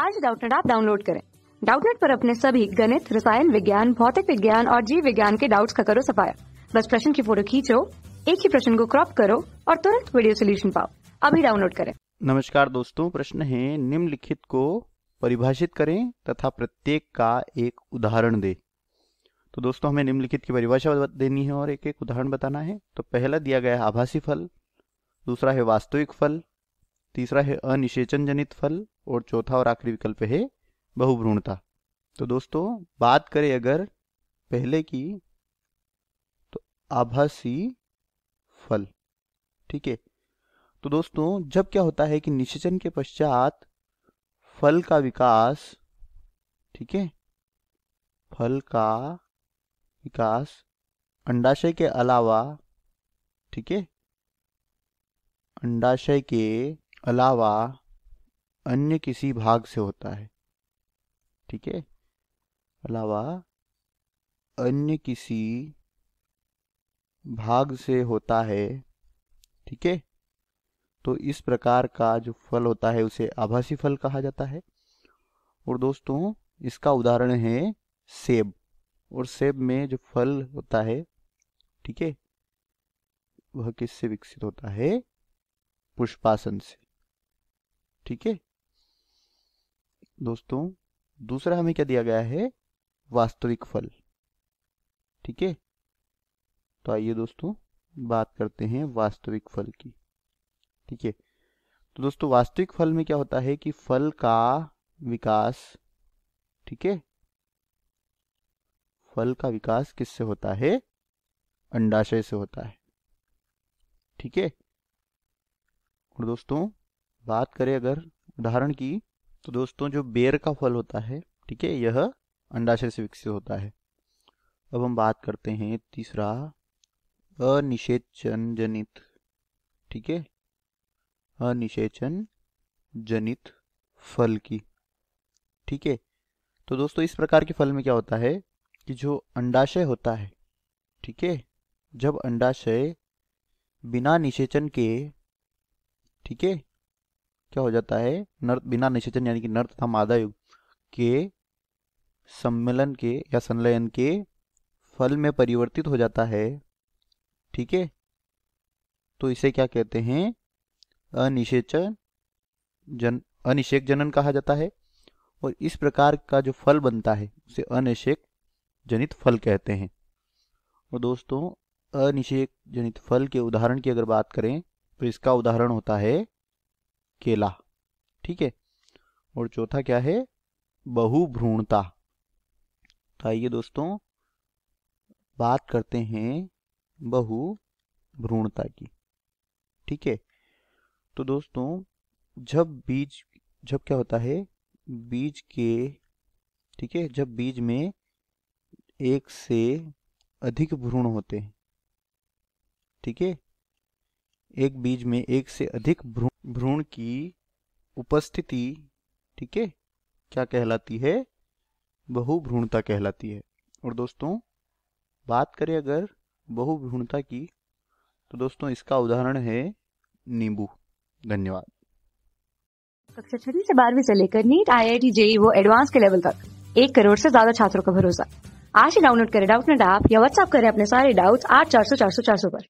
आज डाउटनेट आप डाउनलोड करें डाउटनेट पर अपने सभी गणित रसायन विज्ञान भौतिक विज्ञान और जीव विज्ञान के डाउट्स का करो सफाया बस प्रश्न की फोटो खींचो एक ही प्रश्न को क्रॉप करो और तुरंत वीडियो सोल्यूशन पाओ अभी डाउनलोड करें नमस्कार दोस्तों प्रश्न है निम्नलिखित को परिभाषित करें तथा प्रत्येक का एक उदाहरण दे तो दोस्तों हमें निम्नलिखित की परिभाषा देनी है और एक एक उदाहरण बताना है तो पहला दिया गया है आभासी फल दूसरा है वास्तविक फल तीसरा है अनिषेचन जनित फल और चौथा और आखिरी विकल्प है बहुभ्रूणता तो दोस्तों बात करें अगर पहले की तो आभासी फल ठीक है तो दोस्तों जब क्या होता है कि निषेचन के पश्चात फल का विकास ठीक है फल का विकास अंडाशय के अलावा ठीक है अंडाशय के अलावा अन्य किसी भाग से होता है ठीक है अलावा अन्य किसी भाग से होता है ठीक है तो इस प्रकार का जो फल होता है उसे आभासी फल कहा जाता है और दोस्तों इसका उदाहरण है सेब और सेब में जो फल होता है ठीक है वह किससे विकसित होता है पुष्पासन से ठीक है दोस्तों दूसरा हमें क्या दिया गया है वास्तविक फल ठीक है तो आइए दोस्तों बात करते हैं वास्तविक फल की ठीक है तो दोस्तों वास्तविक फल में क्या होता है कि फल का विकास ठीक है फल का विकास किससे होता है अंडाशय से होता है ठीक है और दोस्तों बात करें अगर उदाहरण की तो दोस्तों जो बेर का फल होता है ठीक है यह अंडाशय से विकसित होता है अब हम बात करते हैं तीसरा अनिषेचन जनित ठीक है अनिषेचन जनित फल की ठीक है तो दोस्तों इस प्रकार के फल में क्या होता है कि जो अंडाशय होता है ठीक है जब अंडाशय बिना निषेचन के ठीक है क्या हो जाता है नर्त बिना निषेचन यानी कि नर तथा मादा युग के सम्मेलन के या संलयन के फल में परिवर्तित हो जाता है ठीक है तो इसे क्या कहते हैं अनिषेचन जन अनिषेक जनन कहा जाता है और इस प्रकार का जो फल बनता है उसे अनिषेक जनित फल कहते हैं और दोस्तों अनिषेक जनित फल के उदाहरण की अगर बात करें तो इसका उदाहरण होता है केला ठीक है और चौथा क्या है बहुभ्रूणता तो आइए दोस्तों बात करते हैं बहुभ्रूणता की ठीक है तो दोस्तों जब बीज जब क्या होता है बीज के ठीक है जब बीज में एक से अधिक भ्रूण होते हैं ठीक है एक बीज में एक से अधिक भ्रूण भ्रूण की उपस्थिति ठीक है क्या कहलाती है बहुभ्रूणता कहलाती है और दोस्तों बात करें अगर बहुभ्रूणता की तो दोस्तों इसका उदाहरण है नींबू धन्यवाद कक्षा छठी से बारहवीं से लेकर NEET I I T JEE वो एडवांस के लेवल तक एक करोड़ से ज्यादा छात्रों का भरोसा आज ही डाउनलोड करें डाउट नेट ऐप या व्हाट्सएप करें अपने सारे डाउट्स आठ चार सौ चार सौ चार सौ पर